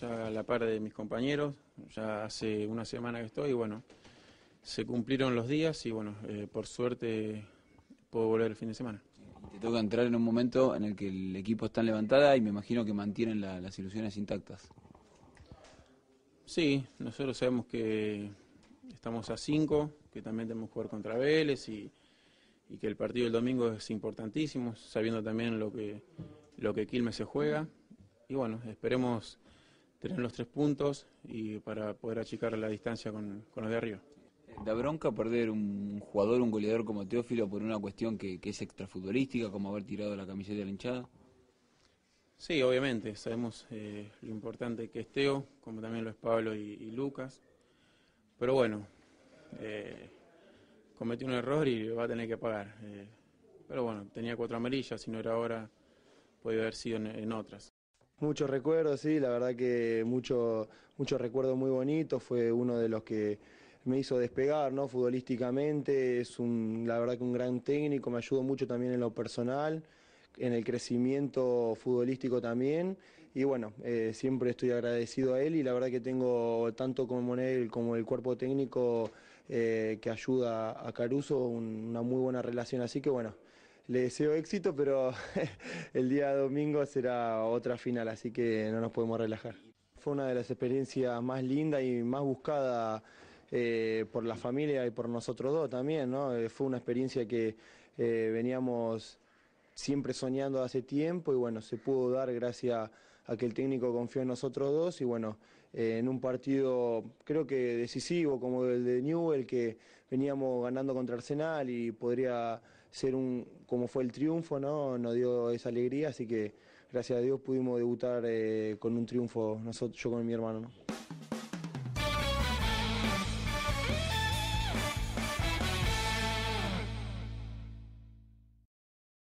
ya la par de mis compañeros, ya hace una semana que estoy, y bueno, se cumplieron los días y bueno, eh, por suerte puedo volver el fin de semana. Te toca entrar en un momento en el que el equipo está en levantada y me imagino que mantienen las ilusiones intactas. Sí, nosotros sabemos que estamos a 5, que también tenemos que jugar contra Vélez y, que el partido del domingo es importantísimo, sabiendo también lo que, lo que Quilmes se juega. Y bueno, esperemos tener los tres puntos y para poder achicar la distancia con, los de arriba. ¿Da bronca perder un jugador, un goleador como Teófilo por una cuestión que, es extrafutbolística, como haber tirado la camiseta de la hinchada? Sí, obviamente, sabemos eh, lo importante que es Teo, como también lo es Pablo y, Lucas. Pero bueno, eh, cometió un error y va a tener que pagar. Eh, pero bueno, tenía cuatro amarillas, si no era ahora, podía haber sido en otras. Muchos recuerdos, sí, la verdad que muchos recuerdos muy bonitos, fue uno de los que me hizo despegar, ¿no? Futbolísticamente, es un, la verdad que un gran técnico, me ayudó mucho también en lo personal, en el crecimiento futbolístico también, y bueno, eh, siempre estoy agradecido a él y la verdad que tengo tanto como él como el cuerpo técnico eh, que ayuda a Caruso, una muy buena relación, así que bueno le deseo éxito, pero el día domingo será otra final, así que no nos podemos relajar. Fue una de las experiencias más lindas y más buscada eh, por la familia y por nosotros dos también, ¿no? Eh, fue una experiencia que eh, veníamos siempre soñando hace tiempo y bueno, se pudo dar gracias a que el técnico confió en nosotros dos y bueno, en un partido creo que decisivo como el de Newell que veníamos ganando contra Arsenal y podría ser un, como fue el triunfo, ¿no? Nos dio esa alegría, así que gracias a Dios pudimos debutar eh, con un triunfo nosotros, yo con mi hermano,